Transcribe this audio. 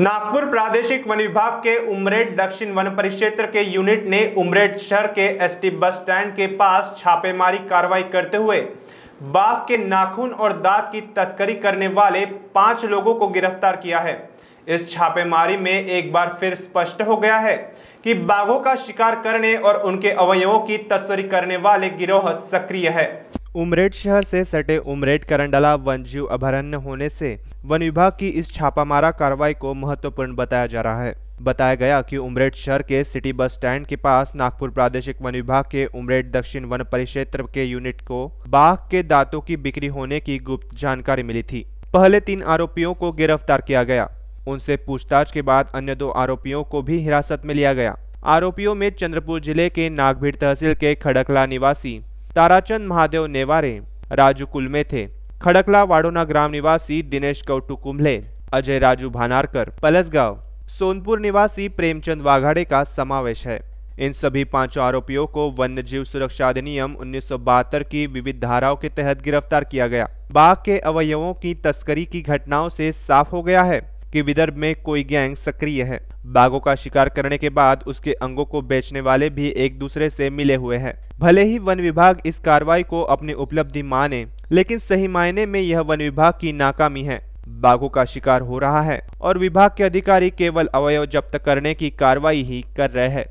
नागपुर प्रादेशिक वन विभाग के उमरेड दक्षिण वन परिक्षेत्र के यूनिट ने उमरेड शहर के एसटी बस स्टैंड के पास छापेमारी कार्रवाई करते हुए बाघ के नाखून और दांत की तस्करी करने वाले पांच लोगों को गिरफ्तार किया है इस छापेमारी में एक बार फिर स्पष्ट हो गया है कि बाघों का शिकार करने और उनके अवयवों की तस्करी करने वाले गिरोह सक्रिय है उमरेड शहर से सटे उमरेड करंडला वन्यजीव अभयारण्य होने से वन विभाग की इस छापामारा कार्रवाई को महत्वपूर्ण बताया जा रहा है बताया गया कि उमरेड शहर के सिटी बस स्टैंड के पास नागपुर प्रादेशिक वन विभाग के उमरेड दक्षिण वन परिक्षेत्र के यूनिट को बाघ के दांतों की बिक्री होने की गुप्त जानकारी मिली थी पहले तीन आरोपियों को गिरफ्तार किया गया उनसे पूछताछ के बाद अन्य दो आरोपियों को भी हिरासत में लिया गया आरोपियों में चंद्रपुर जिले के नागभीड़ तहसील के खड़कला निवासी ताराचंद महादेव नेवारे राजू कुलमे थे खड़कला वाड़ोना ग्राम निवासी दिनेश कौटू कुंभले अजय राजू भानारकर पलसगांव सोनपुर निवासी प्रेमचंद वाघाड़े का समावेश है इन सभी पांचों आरोपियों को वन्य जीव सुरक्षा अधिनियम उन्नीस की विविध धाराओं के तहत गिरफ्तार किया गया बाघ के अवयवों की तस्करी की घटनाओं से साफ हो गया है कि विदर्भ में कोई गैंग सक्रिय है बाघों का शिकार करने के बाद उसके अंगों को बेचने वाले भी एक दूसरे से मिले हुए हैं भले ही वन विभाग इस कार्रवाई को अपनी उपलब्धि माने लेकिन सही मायने में यह वन विभाग की नाकामी है बाघों का शिकार हो रहा है और विभाग के अधिकारी केवल अवयव जब्त करने की कार्रवाई ही कर रहे हैं